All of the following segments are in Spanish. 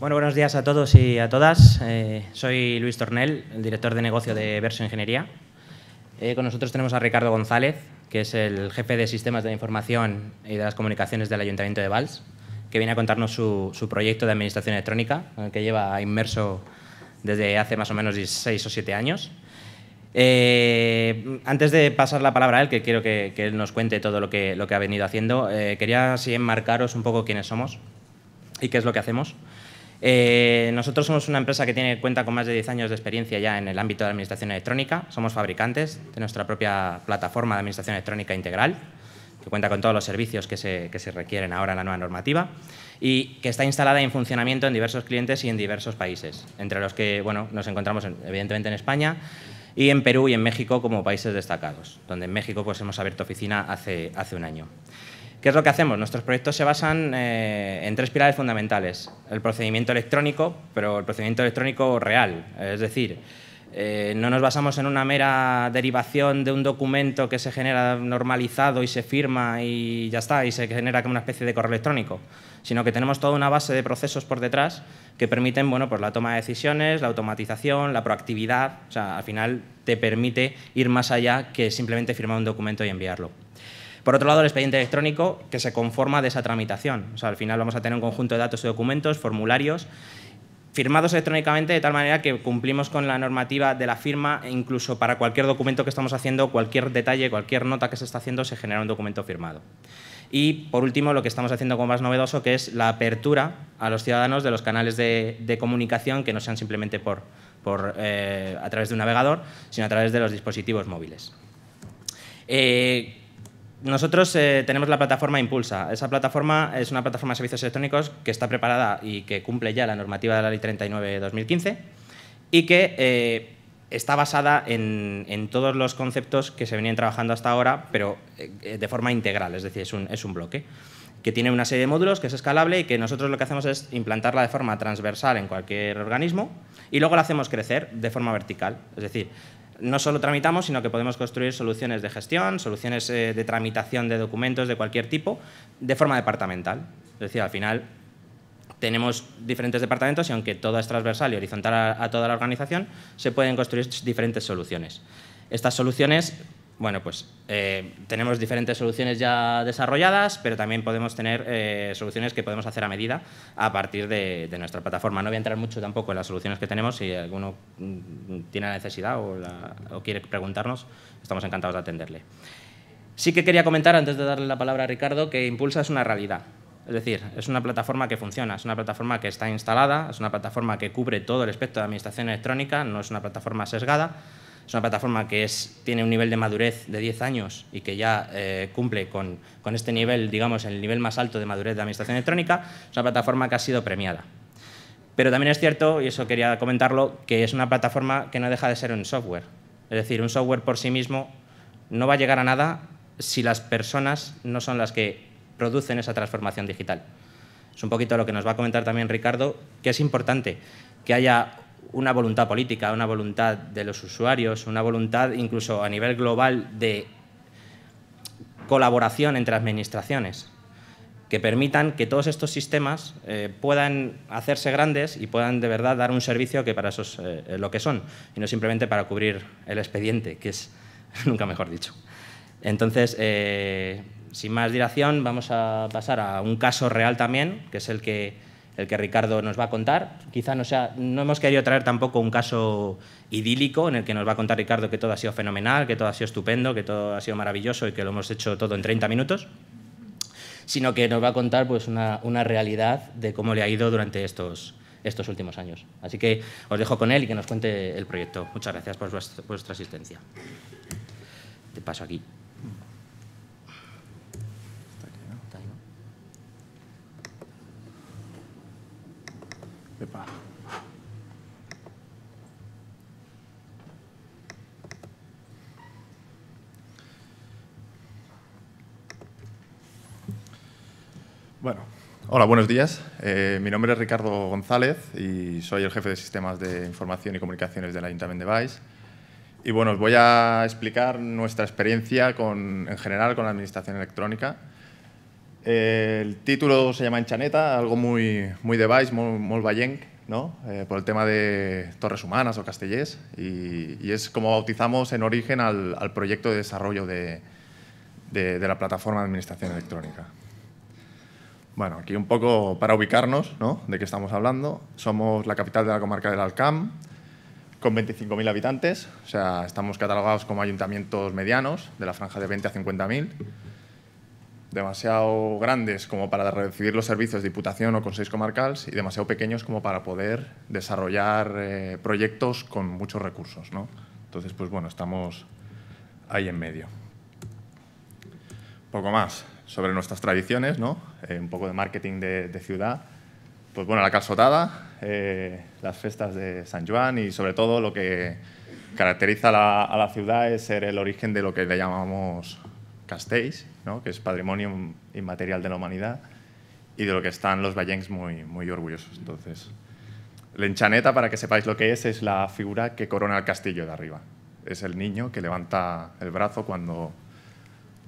buenos días a todos y a todas. Eh, soy Luis Tornel, el director de negocio de Verso Ingeniería. Eh, con nosotros tenemos a Ricardo González, que es el jefe de sistemas de información y de las comunicaciones del Ayuntamiento de vals que viene a contarnos su, proyecto de administración electrónica, el que lleva inmerso desde hace más o menos seis o siete años. Eh, antes de pasar la palabra a él, que quiero que, él nos cuente todo lo que, lo que ha venido haciendo, quería así enmarcaros un poco quiénes somos y qué es lo que hacemos. Eh, nosotros somos una empresa que tiene, cuenta con más de 10 años de experiencia ya en el ámbito de la administración electrónica. Somos fabricantes de nuestra propia plataforma de administración electrónica integral, que cuenta con todos los servicios que se, requieren ahora en la nueva normativa y que está instalada en funcionamiento en diversos clientes y en diversos países, entre los que nos encontramos evidentemente en España y en Perú y en México como países destacados, donde en México pues, hemos abierto oficina hace, hace un año. ¿Qué es lo que hacemos? Nuestros proyectos se basan eh, en tres pilares fundamentales. El procedimiento electrónico, pero el procedimiento electrónico real. Es decir, eh, no nos basamos en una mera derivación de un documento que se genera normalizado y se firma y ya está, y se genera como una especie de correo electrónico, sino que tenemos toda una base de procesos por detrás que permiten bueno, pues la toma de decisiones, la automatización, la proactividad, o sea, al final te permite ir más allá que simplemente firmar un documento y enviarlo. Por otro lado, el expediente electrónico que se conforma de esa tramitación. O sea, al final vamos a tener un conjunto de datos y documentos, formularios, firmados electrónicamente de tal manera que cumplimos con la normativa de la firma e incluso para cualquier documento que estamos haciendo, cualquier detalle, cualquier nota que se está haciendo, se genera un documento firmado. Y, por último, lo que estamos haciendo con más novedoso, que es la apertura a los ciudadanos de los canales de, comunicación que no sean simplemente por, por, eh, a través de un navegador, sino a través de los dispositivos móviles. Eh, nosotros eh, tenemos la plataforma Impulsa. Esa plataforma es una plataforma de servicios electrónicos que está preparada y que cumple ya la normativa de la Ley 39-2015 y que eh, está basada en, todos los conceptos que se venían trabajando hasta ahora, pero eh, de forma integral, es decir, un, es un bloque que tiene una serie de módulos, que es escalable y que nosotros lo que hacemos es implantarla de forma transversal en cualquier organismo y luego la hacemos crecer de forma vertical. Es decir, no solo tramitamos, sino que podemos construir soluciones de gestión, soluciones eh, de tramitación de documentos de cualquier tipo, de forma departamental. Es decir, al final tenemos diferentes departamentos y aunque todo es transversal y horizontal a toda la organización, se pueden construir diferentes soluciones. Estas soluciones bueno, pues eh, tenemos diferentes soluciones ya desarrolladas, pero también podemos tener eh, soluciones que podemos hacer a medida a partir de, nuestra plataforma. No voy a entrar mucho tampoco en las soluciones que tenemos. Si alguno mm, tiene la necesidad o, o quiere preguntarnos, estamos encantados de atenderle. Sí que quería comentar, antes de darle la palabra a Ricardo, que Impulsa es una realidad. Es decir, es una plataforma que funciona, es una plataforma que está instalada, es una plataforma que cubre todo el espectro de administración electrónica, no es una plataforma sesgada es una plataforma que tiene un nivel de madurez de 10 años y que ya eh, cumple con, con, este nivel, digamos, el nivel más alto de madurez de administración electrónica. Es una plataforma que ha sido premiada. Pero también es cierto, y eso quería comentarlo, que es una plataforma que no deja de ser un software. Es decir, un software por sí mismo no va a llegar a nada si las personas no son las que producen esa transformación digital. Es un poquito lo que nos va a comentar también Ricardo, que es importante que haya una voluntad política, una voluntad de los usuarios, una voluntad incluso a nivel global de colaboración entre administraciones que permitan que todos estos sistemas eh, puedan hacerse grandes y puedan de verdad dar un servicio que para eso es eh, eh, lo que son, y no simplemente para cubrir el expediente, que es nunca mejor dicho. Entonces, sin más dilación, vamos a pasar a un caso real también, que es el que el que Ricardo nos va a contar. Quizá no, sea, no hemos querido traer tampoco un caso idílico en el que nos va a contar Ricardo que todo ha sido fenomenal, que todo ha sido estupendo, que todo ha sido maravilloso y que lo hemos hecho todo en 30 minutos, sino que nos va a contar pues, una, realidad de cómo le ha ido durante estos, estos últimos años. Así que os dejo con él y que nos cuente el proyecto. Muchas gracias por vuestra, asistencia. Te paso aquí. Bueno, hola, buenos días. Eh, mi nombre es Ricardo González y soy el jefe de sistemas de información y comunicaciones del Ayuntamiento de vice Y bueno, os voy a explicar nuestra experiencia con, en general con la administración electrónica el título se llama Enchaneta, algo muy, muy de Vice, muy, muy ¿no? Eh, por el tema de Torres Humanas o Castellés, y, es como bautizamos en origen al, proyecto de desarrollo de, de, la plataforma de administración electrónica. Bueno, aquí un poco para ubicarnos ¿no? de qué estamos hablando. Somos la capital de la comarca del Alcam, con 25.000 habitantes, o sea, estamos catalogados como ayuntamientos medianos, de la franja de 20 a 50.000 demasiado grandes como para recibir los servicios de Diputación o Consejos comarcales... y demasiado pequeños como para poder desarrollar eh, proyectos con muchos recursos. ¿no? Entonces, pues bueno, estamos ahí en medio. Poco más sobre nuestras tradiciones, ¿no? Eh, un poco de marketing de, ciudad. Pues bueno, la calzotada, eh, las festas de San Juan y sobre todo lo que caracteriza a la ciudad es ser el origen de lo que le llamamos Castells, que es patrimonio inmaterial de la humanidad y de lo que están los vallengs muy, muy orgullosos. Entonces, enchaneta para que sepáis lo que es, es la figura que corona el castillo de arriba. Es el niño que levanta el brazo cuando,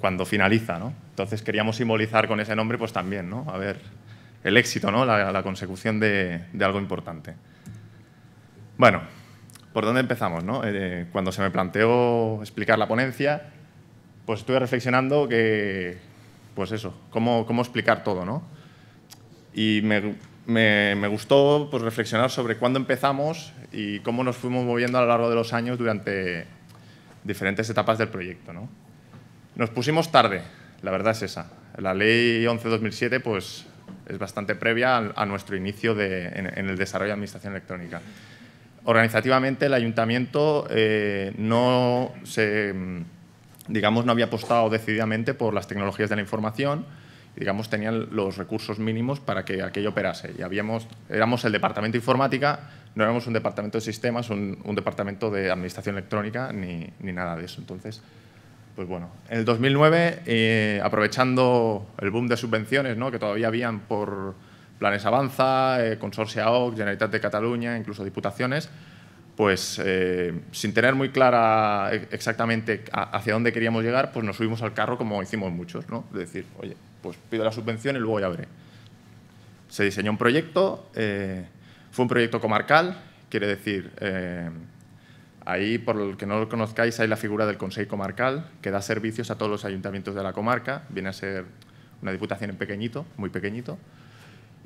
cuando finaliza. Entonces queríamos simbolizar con ese nombre pues también, ¿no? a ver, el éxito, ¿no? la, consecución de, algo importante. Bueno, ¿por dónde empezamos? ¿no? Eh, cuando se me planteó explicar la ponencia, pues estuve reflexionando que, pues eso, cómo, cómo explicar todo, ¿no? Y me, me, gustó pues, reflexionar sobre cuándo empezamos y cómo nos fuimos moviendo a lo largo de los años durante diferentes etapas del proyecto, ¿no? Nos pusimos tarde, la verdad es esa. La ley 11-2007 pues, es bastante previa a, nuestro inicio de, en, el desarrollo de administración electrónica. Organizativamente, el ayuntamiento eh, no se digamos, no había apostado decididamente por las tecnologías de la información, digamos, tenían los recursos mínimos para que aquello operase. Y habíamos, éramos el departamento de informática, no éramos un departamento de sistemas, un, departamento de administración electrónica, ni, nada de eso. Entonces, pues bueno, en el 2009, eh, aprovechando el boom de subvenciones ¿no? que todavía habían por Planes Avanza, eh, Consorcia OC, Generalitat de Cataluña, incluso diputaciones, pues eh, sin tener muy clara e-, exactamente hacia dónde queríamos llegar, pues nos subimos al carro como hicimos muchos, ¿no? De decir, oye, pues pido la subvención y luego ya veré. Se diseñó un proyecto, eh, fue un proyecto comarcal, quiere decir, eh, ahí, por el que no lo conozcáis, hay la figura del Consejo Comarcal, que da servicios a todos los ayuntamientos de la comarca, viene a ser una diputación en pequeñito, muy pequeñito,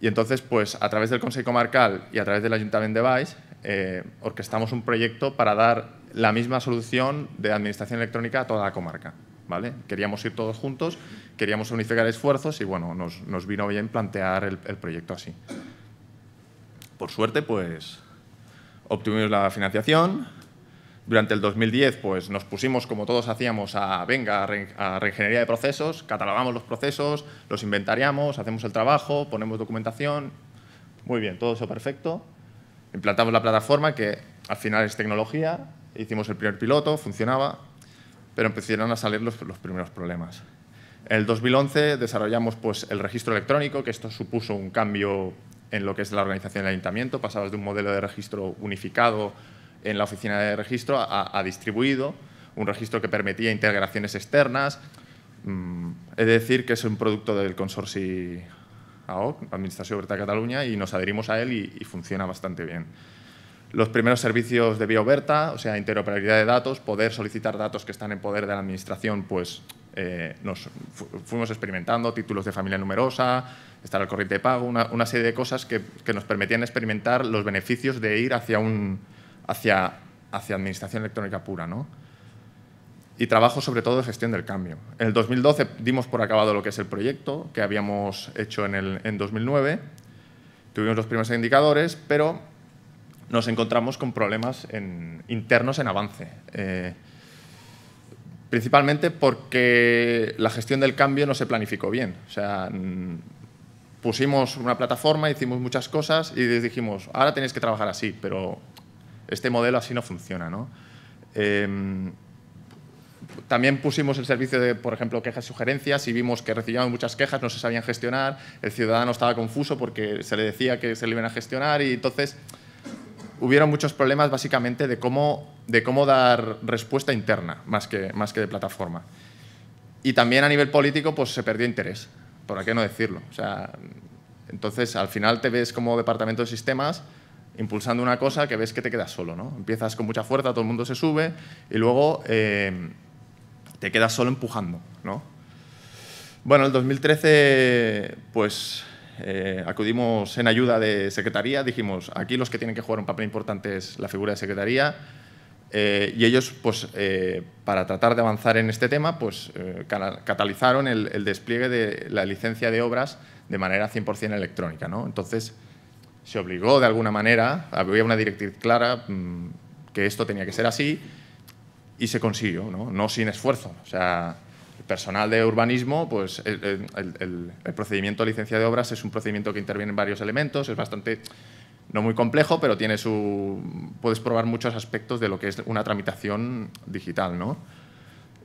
y entonces, pues a través del Consejo Comarcal y a través del Ayuntamiento de Valls, eh, orquestamos un proyecto para dar la misma solución de administración electrónica a toda la comarca. ¿vale? Queríamos ir todos juntos, queríamos unificar esfuerzos y bueno, nos, vino bien plantear el, proyecto así. Por suerte, pues obtuvimos la financiación. Durante el 2010 pues, nos pusimos, como todos hacíamos, a, venga, a, reingeniería de procesos, catalogamos los procesos, los inventariamos, hacemos el trabajo, ponemos documentación. Muy bien, todo eso perfecto. Implantamos la plataforma, que al final es tecnología, hicimos el primer piloto, funcionaba, pero empezaron a salir los, primeros problemas. En el 2011 desarrollamos pues, el registro electrónico, que esto supuso un cambio en lo que es la organización del ayuntamiento. Pasabas de un modelo de registro unificado en la oficina de registro a, distribuido, un registro que permitía integraciones externas. Mm, es decir que es un producto del consorcio AOC, Administración Oberta de Cataluña, y nos adherimos a él y, funciona bastante bien. Los primeros servicios de Bioberta, o sea, interoperabilidad de datos, poder solicitar datos que están en poder de la Administración, pues eh, nos fuimos experimentando, títulos de familia numerosa, estar al corriente de pago, una, una serie de cosas que, que, nos permitían experimentar los beneficios de ir hacia, un, hacia, hacia administración electrónica pura. ¿no? y trabajo sobre todo de gestión del cambio. En el 2012 dimos por acabado lo que es el proyecto que habíamos hecho en, 2009, tuvimos los primeros indicadores, pero nos encontramos con problemas internos en avance. Eh, principalmente porque la gestión del cambio no se planificó bien. O sea, mm, pusimos una plataforma, hicimos muchas cosas y les dijimos, ahora tenéis que trabajar así, pero este modelo así no funciona. ¿no? Em, también pusimos el servicio de, por ejemplo, quejas y sugerencias y vimos que recibíamos muchas quejas, no se sabían gestionar, el ciudadano estaba confuso porque se le decía que se le iban a gestionar y entonces hubieron muchos problemas básicamente de cómo, de cómo dar respuesta interna más que, más que de plataforma. Y también a nivel político pues se perdió interés, por qué no decirlo. O sea, entonces al final te ves como departamento de sistemas impulsando una cosa que ves que te quedas solo. ¿no? Empiezas con mucha fuerza, todo el mundo se sube y luego... Eh, te quedas solo empujando, ¿no? Bueno, en el 2013, pues eh, acudimos en ayuda de Secretaría, dijimos, aquí los que tienen que jugar un papel importante es la figura de Secretaría, eh, y ellos, pues, eh, para tratar de avanzar en este tema, pues, catalizaron el, despliegue de la licencia de obras de manera 100% electrónica. ¿no? Entonces, se obligó de alguna manera, había una directriz clara mm, que esto tenía que ser así y se consiguió, ¿no? no sin esfuerzo. O sea, el personal de urbanismo, pues el, el, procedimiento de licencia de obras es un procedimiento que interviene en varios elementos, es bastante, no muy complejo, pero tiene su, puedes probar muchos aspectos de lo que es una tramitación digital, ¿no?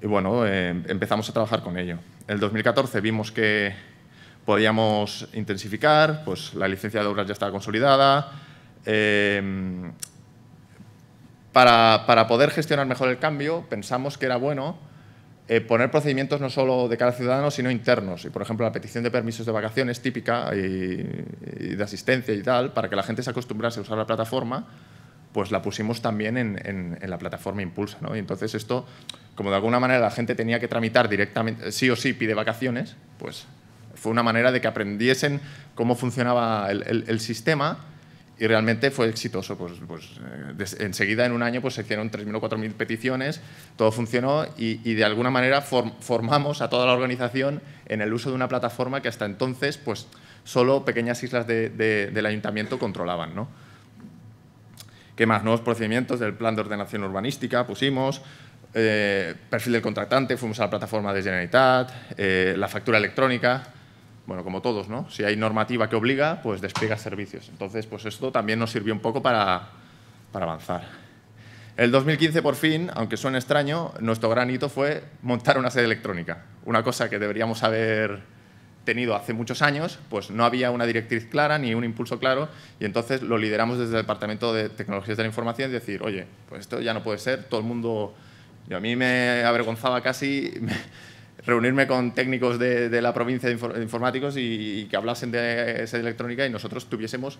Y bueno, eh, empezamos a trabajar con ello. El 2014 vimos que podíamos intensificar, pues la licencia de obras ya estaba consolidada, eh, para, poder gestionar mejor el cambio, pensamos que era bueno eh, poner procedimientos no solo de cara al ciudadano, sino internos. Y, por ejemplo, la petición de permisos de vacaciones típica y, de asistencia y tal, para que la gente se acostumbrase a usar la plataforma, pues la pusimos también en, la plataforma Impulsa. Y entonces esto, como de alguna manera la gente tenía que tramitar directamente, sí o sí pide vacaciones, pues fue una manera de que aprendiesen cómo funcionaba el sistema y realmente fue exitoso. Pues, pues eh, enseguida, en un año, pues, se hicieron 3.000 o 4.000 peticiones, todo funcionó y, de alguna manera formamos a toda la organización en el uso de una plataforma que hasta entonces pues, solo pequeñas islas de, del ayuntamiento controlaban. ¿no? ¿Qué más? Nuevos procedimientos del plan de ordenación urbanística pusimos, eh, perfil del contratante, fuimos a la plataforma de Generalitat, eh, la factura electrónica, bueno, como todos, ¿no? Si hay normativa que obliga, pues despliega servicios. Entonces, pues esto también nos sirvió un poco para, para avanzar. El 2015, por fin, aunque suene extraño, nuestro gran hito fue montar una sede electrónica. Una cosa que deberíamos haber tenido hace muchos años, pues no había una directriz clara ni un impulso claro, y entonces lo lideramos desde el Departamento de Tecnologías de la Información y decir, oye, pues esto ya no puede ser, todo el mundo... Yo a mí me avergonzaba casi reunirme con técnicos de, la provincia de, informáticos y, que hablasen de esa electrónica y nosotros tuviésemos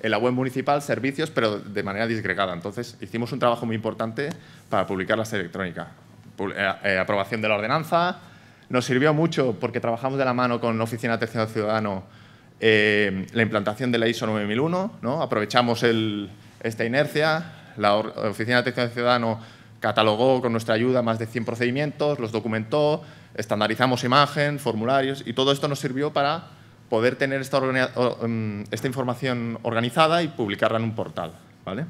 en la web municipal servicios, pero de manera disgregada. Entonces, hicimos un trabajo muy importante para publicar la sede electrónica. Eh, eh, aprobación de la ordenanza, nos sirvió mucho porque trabajamos de la mano con Oficina de Atención al Ciudadano eh, la implantación de la ISO 9001, ¿no? aprovechamos esta inercia, la Oficina de Atención Ciudadano catalogó con nuestra ayuda más de 100 procedimientos, los documentó, estandarizamos imagen, formularios y todo esto nos sirvió para poder tener esta, em, información organizada y publicarla en un portal. ¿vale?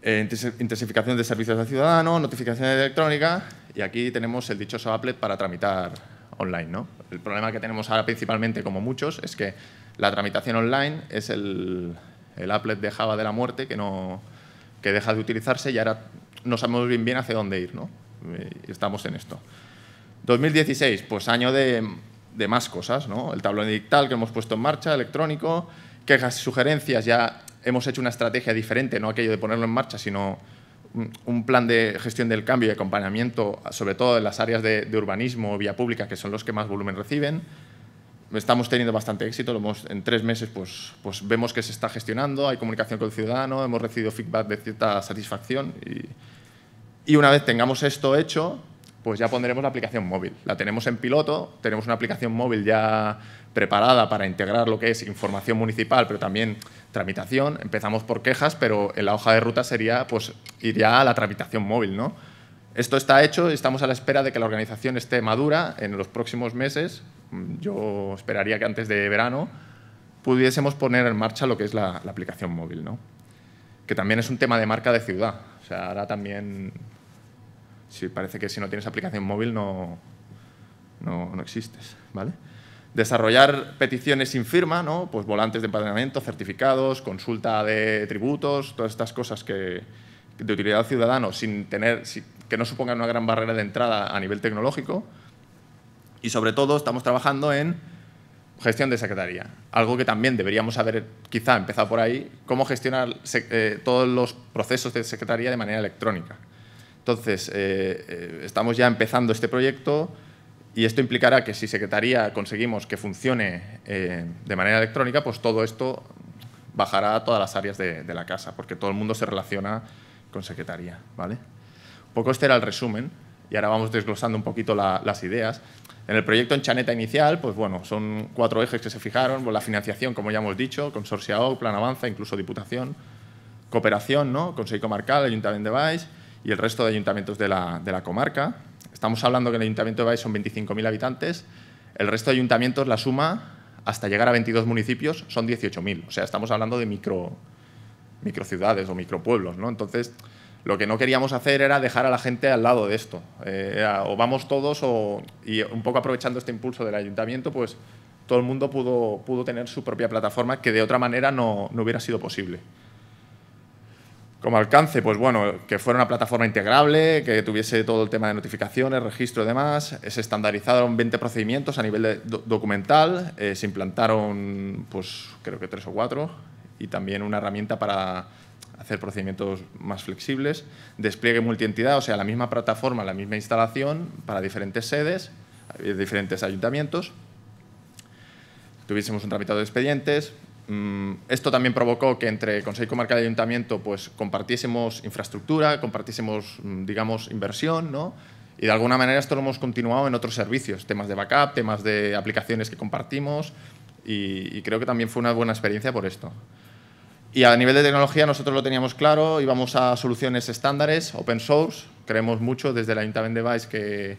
Eh, intensificación de servicios al ciudadano, notificación electrónica y aquí tenemos el dichoso applet para tramitar online. ¿no? El problema que tenemos ahora principalmente, como muchos, es que la tramitación online es el, el applet de Java de la muerte que no, que deja de utilizarse y ahora no sabemos bien bien hacia dónde ir, ¿no? Estamos en esto. 2016, pues año de, más cosas, ¿no? El tablón digital que hemos puesto en marcha, electrónico, quejas y sugerencias, ya hemos hecho una estrategia diferente, no aquello de ponerlo en marcha, sino un plan de gestión del cambio y acompañamiento, sobre todo en las áreas de, urbanismo urbanismo, vía pública, que son los que más volumen reciben estamos teniendo bastante éxito, lo hemos, en tres meses pues, pues vemos que se está gestionando, hay comunicación con el ciudadano, hemos recibido feedback de cierta satisfacción y, y una vez tengamos esto hecho, pues ya pondremos la aplicación móvil. La tenemos en piloto, tenemos una aplicación móvil ya preparada para integrar lo que es información municipal, pero también tramitación. Empezamos por quejas, pero en la hoja de ruta sería pues ir ya a la tramitación móvil, ¿no? Esto está hecho y estamos a la espera de que la organización esté madura en los próximos meses yo esperaría que antes de verano pudiésemos poner en marcha lo que es la, aplicación móvil, ¿no? que también es un tema de marca de ciudad. O sea, ahora también, si parece que si no tienes aplicación móvil no, no, no existes. ¿vale? Desarrollar peticiones sin firma, ¿no? pues volantes de empadronamiento, certificados, consulta de tributos, todas estas cosas que, de utilidad ciudadano sin tener, que no supongan una gran barrera de entrada a nivel tecnológico. Y sobre todo estamos trabajando en gestión de secretaría, algo que también deberíamos haber quizá empezado por ahí, cómo gestionar eh, todos los procesos de secretaría de manera electrónica. Entonces, eh, eh, estamos ya empezando este proyecto y esto implicará que si secretaría conseguimos que funcione de manera electrónica, pues todo esto bajará a todas las áreas de, la casa, porque todo el mundo se relaciona con secretaría. ¿vale? Un poco este era el resumen y ahora vamos desglosando un poquito las ideas. En el proyecto en Chaneta inicial, pues bueno, son cuatro ejes que se fijaron, pues la financiación, como ya hemos dicho, consorciado, plan avanza, incluso diputación, cooperación, ¿no? Consejo Comarcal, Ayuntamiento de Baix y el resto de ayuntamientos de la, comarca. Estamos hablando que el Ayuntamiento de Baix son 25.000 habitantes, el resto de ayuntamientos, la suma, hasta llegar a 22 municipios, son 18.000. O sea, estamos hablando de micro, ciudades o micropueblos, ¿no? Entonces, lo que no queríamos hacer era dejar a la gente al lado de esto. Eh, o vamos todos, o, y un poco aprovechando este impulso del ayuntamiento, pues todo el mundo pudo, pudo tener su propia plataforma que de otra manera no, no hubiera sido posible. Como alcance, pues bueno, que fuera una plataforma integrable, que tuviese todo el tema de notificaciones, registro y demás. Se estandarizaron 20 procedimientos a nivel documental, eh, se implantaron, pues creo que tres o cuatro, y también una herramienta para hacer procedimientos más flexibles, despliegue multientidad, o sea, la misma plataforma, la misma instalación para diferentes sedes, eh, diferentes ayuntamientos, tuviésemos un tramitado de expedientes. Mm, esto también provocó que entre Consejo Comarcal y Ayuntamiento pues, compartiésemos infraestructura, compartiésemos, mm, digamos, inversión, ¿no? Y de alguna manera esto lo hemos continuado en otros servicios, temas de backup, temas de aplicaciones que compartimos, y creo que también fue una buena experiencia por esto. Y a nivel de tecnología nosotros lo teníamos claro, íbamos a soluciones estándares, open source, creemos mucho desde la Ayuntamiento Device que,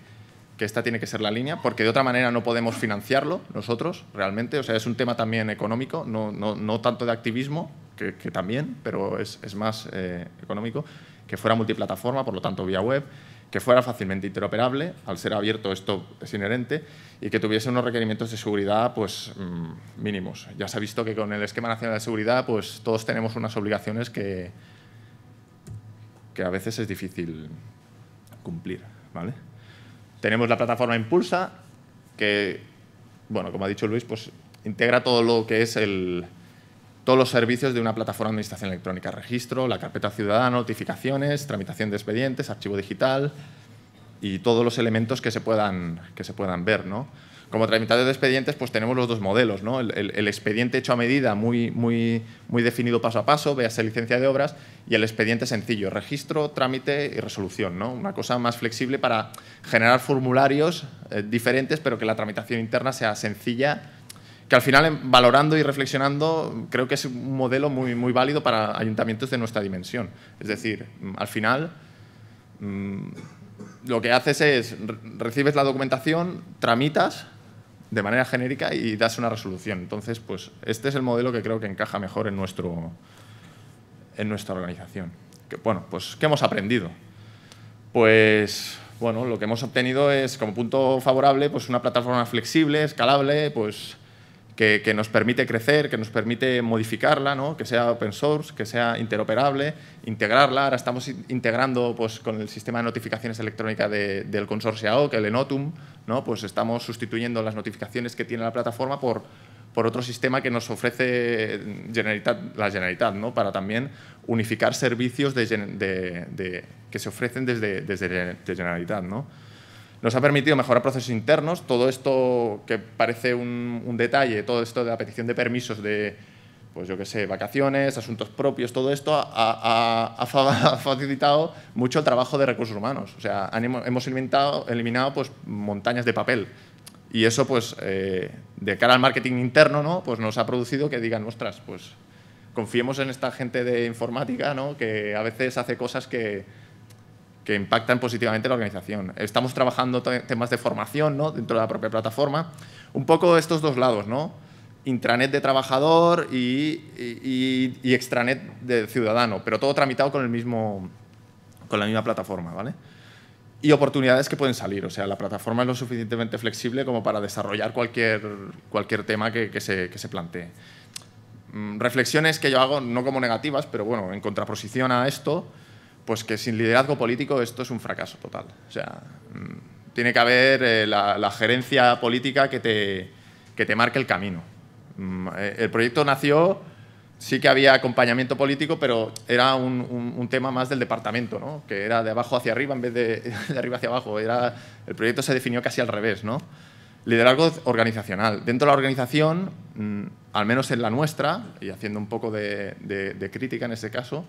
esta tiene que ser la línea, porque de otra manera no podemos financiarlo nosotros realmente, o sea, es un tema también económico, no, tanto de activismo, que, también, pero es, más eh, económico, que fuera multiplataforma, por lo tanto vía web que fuera fácilmente interoperable, al ser abierto esto es inherente, y que tuviese unos requerimientos de seguridad pues, mm, mínimos. Ya se ha visto que con el Esquema Nacional de Seguridad pues, todos tenemos unas obligaciones que, que a veces es difícil cumplir. ¿vale? Tenemos la plataforma Impulsa, que, bueno, como ha dicho Luis, pues, integra todo lo que es el, todos los servicios de una plataforma de administración electrónica, registro, la carpeta ciudadana, notificaciones, tramitación de expedientes, archivo digital y todos los elementos que se puedan, que se puedan ver. ¿no? Como tramitación de expedientes, pues tenemos los dos modelos, ¿no? el, expediente hecho a medida, muy, muy, muy definido paso a paso, véase licencia de obras, y el expediente sencillo, registro, trámite y resolución, ¿no? Una cosa más flexible para generar formularios eh, diferentes, pero que la tramitación interna sea sencilla que al final, em, valorando y reflexionando, creo que es un modelo muy, muy válido para ayuntamientos de nuestra dimensión. Es decir, mm, al final, mm, lo que haces es, recibes la documentación, tramitas de manera genérica y das una resolución. Entonces, pues este es el modelo que creo que encaja mejor en, nuestro, en nuestra organización. bueno, pues, ¿qué hemos aprendido? Pues bueno, lo que hemos obtenido es como punto favorable, pues una plataforma flexible, escalable, pues que, nos permite crecer, que nos permite modificarla, ¿no? que sea open source, que sea interoperable, integrarla. Ahora estamos integrando pues, con el sistema de notificaciones electrónicas del consorcio AOC, el Enotum, ¿no? pues estamos sustituyendo las notificaciones que tiene la plataforma por, por otro sistema que nos ofrece Generalitat, la Generalitat, ¿no? para también unificar servicios que se ofrecen desde, desde Generalitat. ¿no? Nos ha permitido mejorar procesos internos. Todo esto que parece un, detalle, todo esto de la petición de permisos de, pues yo qué sé, vacaciones, asuntos propios, todo esto ha, facilitado mucho el trabajo de recursos humanos. O sea, hemos eliminado, eliminado pues, montañas de papel. Y eso, pues, eh, de cara al marketing interno, ¿no? Pues nos ha producido que digan, ostras, pues confiemos en esta gente de informática, ¿no? Que a veces hace cosas que, que impactan positivamente la organización. Estamos trabajando temas de formación ¿no? dentro de la propia plataforma. Un poco estos dos lados, ¿no? intranet de trabajador y, extranet de ciudadano, pero todo tramitado con, el mismo, con la misma plataforma. ¿vale? Y oportunidades que pueden salir. O sea, la plataforma es lo suficientemente flexible como para desarrollar cualquier, cualquier tema que, se, que se plantee. Mm, reflexiones que yo hago, no como negativas, pero bueno, en contraposición a esto, pues que sin liderazgo político esto es un fracaso total. O sea, mm, tiene que haber eh, la, gerencia política que te, que te marque el camino. Mm, eh, el proyecto nació, sí que había acompañamiento político, pero era un, tema más del departamento, ¿no? que era de abajo hacia arriba en vez de de arriba hacia abajo. Era, el proyecto se definió casi al revés. Liderazgo organizacional. Dentro de la organización, mm, al menos en la nuestra, y haciendo un poco de, de crítica en ese caso,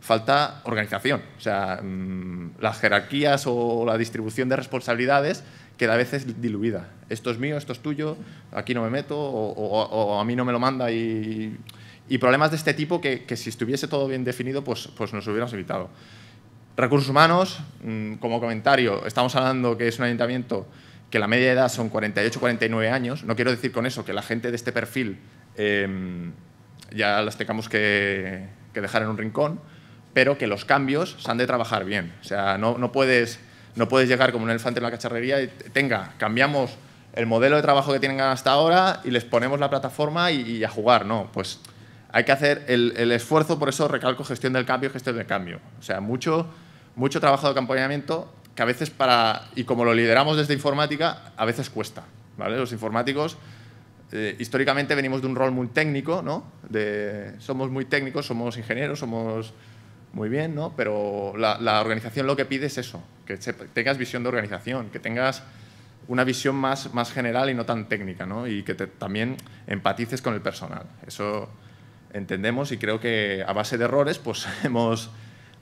falta organización. O sea, mm, las jerarquías o la distribución de responsabilidades queda a veces diluida. Esto es mío, esto es tuyo, aquí no me meto o, a mí no me lo manda y, problemas de este tipo que, si estuviese todo bien definido pues, pues nos hubiéramos evitado. Recursos humanos, mm, como comentario, estamos hablando que es un ayuntamiento que la media edad son 48-49 años. No quiero decir con eso que la gente de este perfil em, ya las tengamos que, que dejar en un rincón, pero que los cambios se han de trabajar bien. O sea, no, no puedes, no puedes llegar como un elefante en la cacharrería y tenga, cambiamos el modelo de trabajo que tienen hasta ahora y les ponemos la plataforma y, a jugar. No, pues hay que hacer el, esfuerzo, por eso recalco gestión del cambio, gestión del cambio. O sea, mucho, mucho trabajo de acompañamiento que a veces para, y como lo lideramos desde informática, a veces cuesta. ¿vale? Los informáticos eh, históricamente venimos de un rol muy técnico, ¿no? De, somos muy técnicos, somos ingenieros, somos muy bien, ¿no? Pero la, organización lo que pide es eso, que tengas visión de organización, que tengas una visión más, más general y no tan técnica, ¿no? Y que te, también empatices con el personal. Eso entendemos y creo que a base de errores pues hemos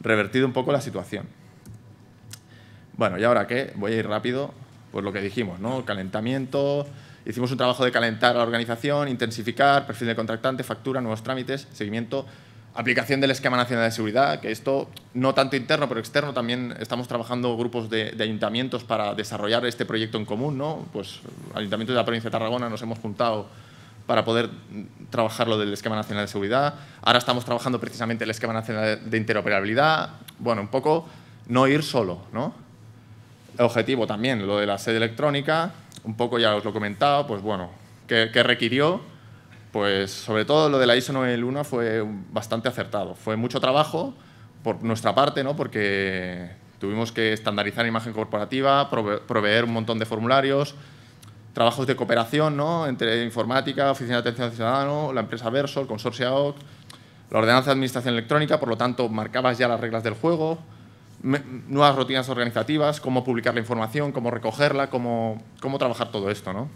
revertido un poco la situación. Bueno, y ahora qué, voy a ir rápido, pues lo que dijimos, ¿no? Calentamiento, hicimos un trabajo de calentar a la organización, intensificar, perfil de contractante, factura, nuevos trámites, seguimiento, Aplicación del Esquema Nacional de Seguridad, que esto no tanto interno, pero externo, también estamos trabajando grupos de, ayuntamientos para desarrollar este proyecto en común, ¿no? Pues ayuntamientos de la provincia de Tarragona nos hemos juntado para poder trabajar lo del Esquema Nacional de Seguridad. Ahora estamos trabajando precisamente el Esquema Nacional de Interoperabilidad. Bueno, un poco no ir solo, ¿no? objetivo también, lo de la sede electrónica, un poco ya os lo he comentado, pues bueno, que qué requirió? Pues sobre todo lo de la ISO 9001 fue bastante acertado. Fue mucho trabajo por nuestra parte, ¿no? porque tuvimos que estandarizar imagen corporativa, proveer un montón de formularios, trabajos de cooperación ¿no? entre informática, Oficina de Atención al Ciudadano, la empresa Verso, el consorcio la ordenanza de administración electrónica, por lo tanto, marcabas ya las reglas del juego, nuevas rutinas organizativas, cómo publicar la información, cómo recogerla, cómo, trabajar todo esto. ¿no?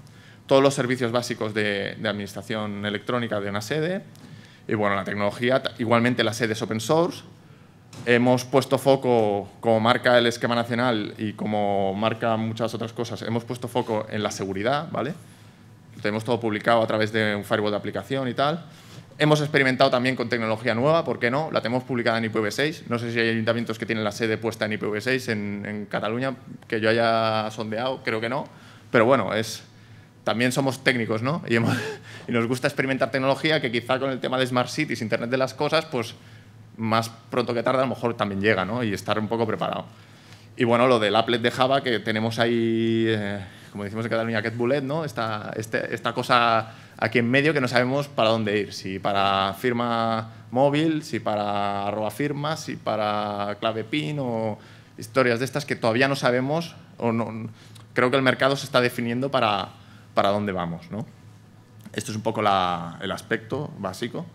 todos los servicios básicos de, administración electrónica de una sede y bueno, la tecnología, igualmente la sede es open source. Hemos puesto foco, como marca el esquema nacional y como marca muchas otras cosas, hemos puesto foco en la seguridad, ¿vale? Lo tenemos todo publicado a través de un firewall de aplicación y tal. Hemos experimentado también con tecnología nueva, ¿por qué no? La tenemos publicada en IPv6. No sé si hay ayuntamientos que tienen la sede puesta en IPv6 en, en Cataluña, que yo haya sondeado, creo que no. Pero bueno, es, también somos técnicos, ¿no? Y, nos gusta experimentar tecnología que quizá con el tema de Smart Cities, Internet de las Cosas, pues más pronto que tarde a lo mejor también llega, ¿no? Y estar un poco preparado. Y bueno, lo del applet de Java que tenemos ahí, eh, como decimos en Cataluña, que Bullet, ¿no? Esta, este, esta cosa aquí en medio que no sabemos para dónde ir. Si para firma móvil, si para arroba firma, si para clave PIN o historias de estas que todavía no sabemos o creo que el mercado se está definiendo para para dónde vamos. ¿no? Esto es un poco el aspecto básico.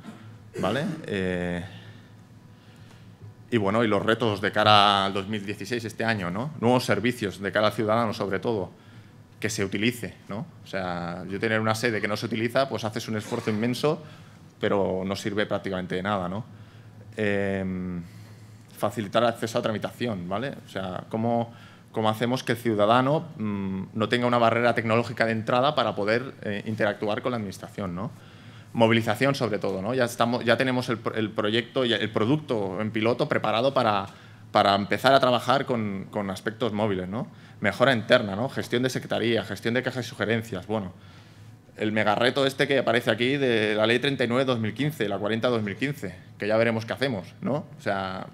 ¿vale? Eh, y bueno, y los retos de cara al 2016, este año, ¿no? Nuevos servicios de cara al ciudadano, sobre todo, que se utilice, ¿no? O sea, yo tener una sede que no se utiliza, pues haces un esfuerzo inmenso, pero no sirve prácticamente de nada, ¿no? Eh, facilitar el acceso a tramitación, ¿vale? O sea, cómo cómo hacemos que el ciudadano mm, no tenga una barrera tecnológica de entrada para poder eh, interactuar con la administración, ¿no? Movilización sobre todo, ¿no? Ya, estamos, ya tenemos el, proyecto y el producto en piloto preparado para, para empezar a trabajar con, con, aspectos móviles, ¿no? Mejora interna, ¿no? Gestión de secretaría, gestión de cajas y sugerencias, bueno. El megarreto este que aparece aquí de la ley 39-2015, la 40-2015, que ya veremos qué hacemos, ¿no? O sea,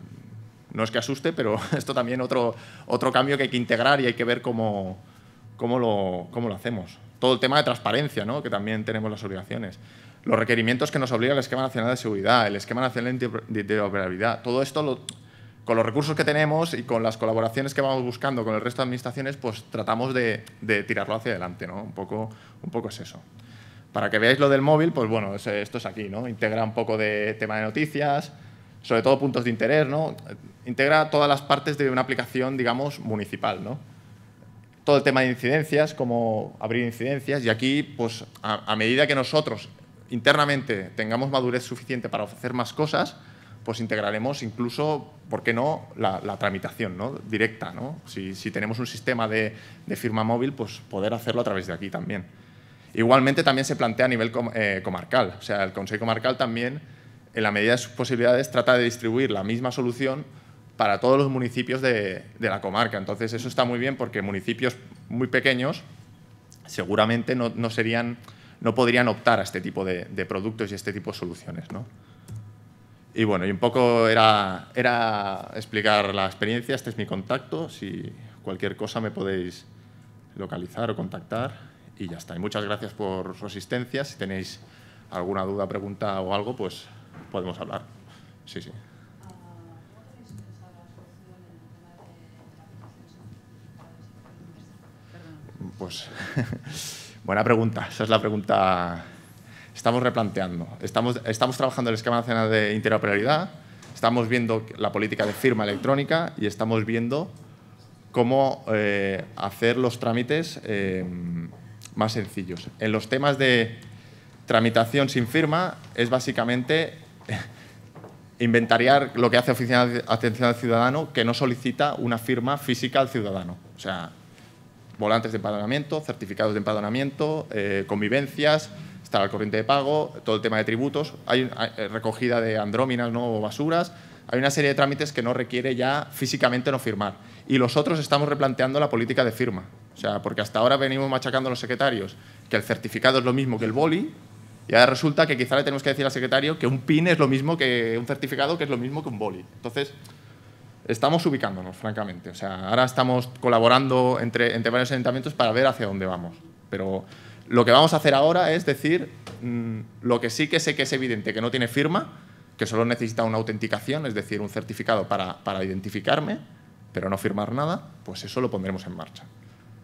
no es que asuste, pero esto también otro, otro cambio que hay que integrar y hay que ver cómo, lo, hacemos. Todo el tema de transparencia, ¿no? que también tenemos las obligaciones. Los requerimientos que nos obliga el Esquema Nacional de Seguridad, el Esquema Nacional de Interoperabilidad. Todo esto, con los recursos que tenemos y con las colaboraciones que vamos buscando con el resto de administraciones, pues tratamos de, tirarlo hacia adelante. ¿no? Un, poco, un poco es eso. Para que veáis lo del móvil, pues bueno, esto es aquí, ¿no? Integra un poco de tema de noticias, sobre todo puntos de interés, ¿no? Integra todas las partes de una aplicación, digamos, municipal, ¿no? Todo el tema de incidencias, cómo abrir incidencias, y aquí, pues, a, medida que nosotros internamente tengamos madurez suficiente para ofrecer más cosas, pues integraremos incluso, ¿por qué no?, la, tramitación ¿no? directa. ¿no? Si, tenemos un sistema de, firma móvil, pues poder hacerlo a través de aquí también. Igualmente también se plantea a nivel eh, comarcal. O sea, el Consejo Comarcal también en la medida de sus posibilidades, trata de distribuir la misma solución para todos los municipios de, la comarca. Entonces, eso está muy bien porque municipios muy pequeños seguramente no, no serían, no podrían optar a este tipo de, de productos y este tipo de soluciones. ¿no? Y bueno, y un poco era, era explicar la experiencia, este es mi contacto, si cualquier cosa me podéis localizar o contactar y ya está. Y muchas gracias por su asistencia, si tenéis alguna duda, pregunta o algo, pues podemos hablar. Sí, sí. Pues buena pregunta, esa es la pregunta. Estamos replanteando, estamos, estamos trabajando el esquema nacional de interoperabilidad, estamos viendo la política de firma electrónica y estamos viendo cómo eh, hacer los trámites eh, más sencillos. En los temas de tramitación sin firma es básicamente inventariar lo que hace Oficina de Atención al Ciudadano, que no solicita una firma física al ciudadano. O sea, volantes de empadronamiento, certificados de empadronamiento, eh, convivencias, estar al corriente de pago, todo el tema de tributos, hay, eh, recogida de andróminas ¿no? o basuras, hay una serie de trámites que no requiere ya físicamente no firmar. Y nosotros estamos replanteando la política de firma. O sea, porque hasta ahora venimos machacando a los secretarios que el certificado es lo mismo que el boli, y ahora resulta que quizá le tenemos que decir al secretario que un PIN es lo mismo que un certificado, que es lo mismo que un boli. Entonces, estamos ubicándonos, francamente. O sea, ahora estamos colaborando entre, entre varios ayuntamientos para ver hacia dónde vamos. Pero lo que vamos a hacer ahora es decir mm, lo que sí que sé que es evidente, que no tiene firma, que solo necesita una autenticación, es decir, un certificado para, para identificarme, pero no firmar nada, pues eso lo pondremos en marcha.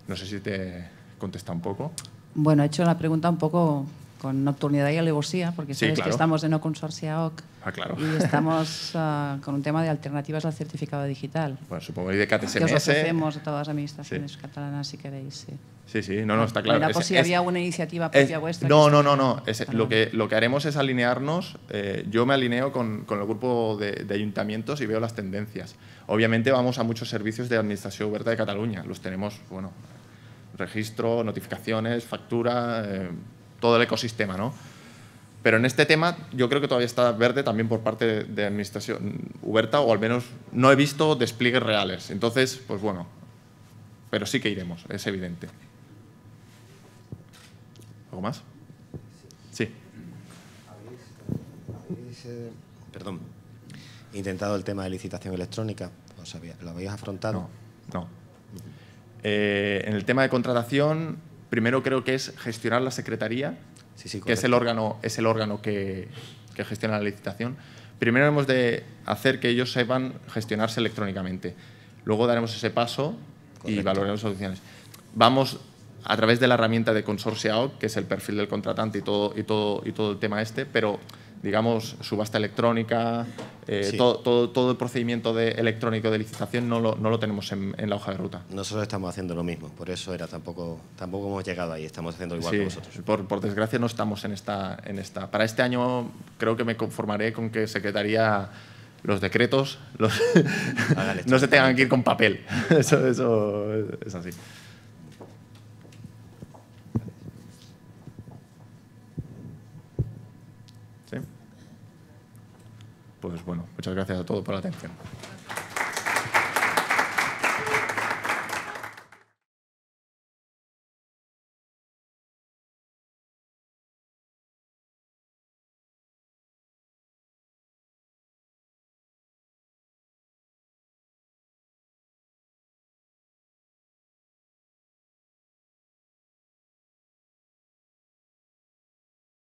No sé si te contesta un poco. Bueno, he hecho la pregunta un poco con nocturnidad y alevosía, porque sabes que estamos en no OC ah, claro. y estamos ah, con un tema de alternativas al certificado digital. Bueno, supongo que de KTSMS. Que os ¿eh? ofrecemos a todas las administraciones catalanas si queréis. Sí. sí, no, no, está claro. Mira, por si había una iniciativa propia vuestra. No, no, no, no. Es, lo, que, lo que haremos es alinearnos. Eh, yo me alineo con, con el grupo de, ayuntamientos y veo las tendencias. Obviamente vamos a muchos servicios de Administración Oberta de Cataluña. Los tenemos, bueno, registro, notificaciones, factura... Eh, todo el ecosistema, ¿no? Pero en este tema yo creo que todavía está verde también por parte de, administración Huberta o al menos no he visto despliegues reales. Entonces, pues bueno, pero sí que iremos, es evidente. ¿Algo más? Sí. ¿Habéis, eh, eh, perdón, intentado el tema de licitación electrónica? ¿Lo habéis afrontado? No. no. Eh, en el tema de contratación, Primero creo que es gestionar la secretaría, sí, sí, que es el órgano, es el órgano que, gestiona la licitación. Primero hemos de hacer que ellos sepan gestionarse electrónicamente. Luego daremos ese paso y valoraremos soluciones. Vamos a través de la herramienta de Consorcia que es el perfil del contratante y todo, y todo, y todo el tema este, pero digamos, subasta electrónica, eh, todo, el procedimiento de electrónico de licitación no lo, tenemos en, la hoja de ruta. Nosotros estamos haciendo lo mismo, por eso era tampoco, tampoco hemos llegado ahí, estamos haciendo igual que vosotros. Por, por, desgracia no estamos en esta, en esta. Para este año creo que me conformaré con que Secretaría los decretos no se tengan que ir con papel. eso, eso es así. pues bueno, muchas gracias a todos por la atención.